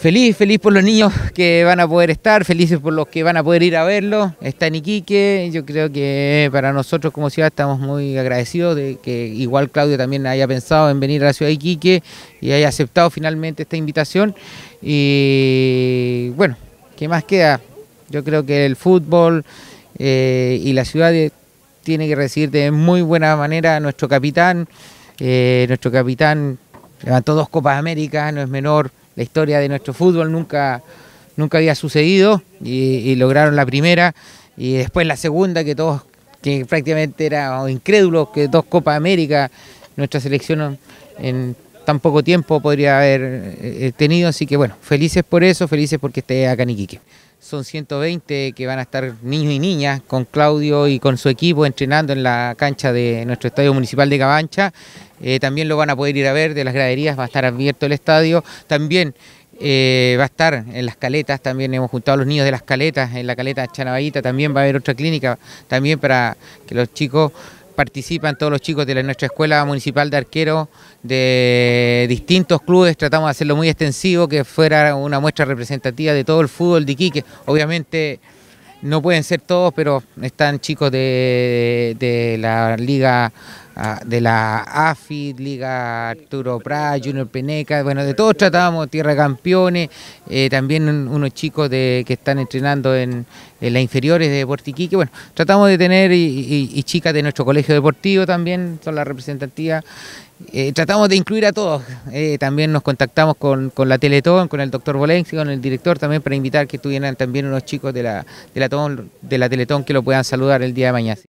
Feliz, feliz por los niños que van a poder estar, felices por los que van a poder ir a verlo. Está en Iquique, yo creo que para nosotros como ciudad estamos muy agradecidos de que igual Claudio también haya pensado en venir a la ciudad de Iquique y haya aceptado finalmente esta invitación. Y bueno, ¿qué más queda? Yo creo que el fútbol eh, y la ciudad tiene que recibir de muy buena manera a nuestro capitán. Eh, nuestro capitán levantó dos Copas Américas, no es menor la historia de nuestro fútbol nunca, nunca había sucedido y, lograron la primera y después la segunda que todos, que prácticamente era incrédulo que dos Copa América nuestra selección en tan poco tiempo podría haber eh, eh, tenido, así que bueno, felices por eso, felices porque esté acá en son 120 que van a estar niños y niñas con Claudio y con su equipo entrenando en la cancha de nuestro estadio municipal de Cabancha. Eh, también lo van a poder ir a ver de las graderías, va a estar abierto el estadio. También eh, va a estar en las caletas, también hemos juntado a los niños de las caletas, en la caleta Chanaballita también va a haber otra clínica, también para que los chicos participan todos los chicos de la, nuestra escuela municipal de arquero de distintos clubes, tratamos de hacerlo muy extensivo, que fuera una muestra representativa de todo el fútbol de Iquique. Obviamente no pueden ser todos, pero están chicos de, de la liga Ah, de la Afid Liga Arturo Prat, Junior Peneca, bueno, de todos tratábamos, Tierra Campeones, eh, también unos chicos de, que están entrenando en, las inferiores de Portiquique, bueno, tratamos de tener y, chicas de nuestro colegio deportivo también, son las representativas, eh, tratamos de incluir a todos, eh, también nos contactamos con, con, la Teletón, con el doctor Bolensi, con el director también para invitar que estuvieran también unos chicos de la, de la, de la Teletón que lo puedan saludar el día de mañana.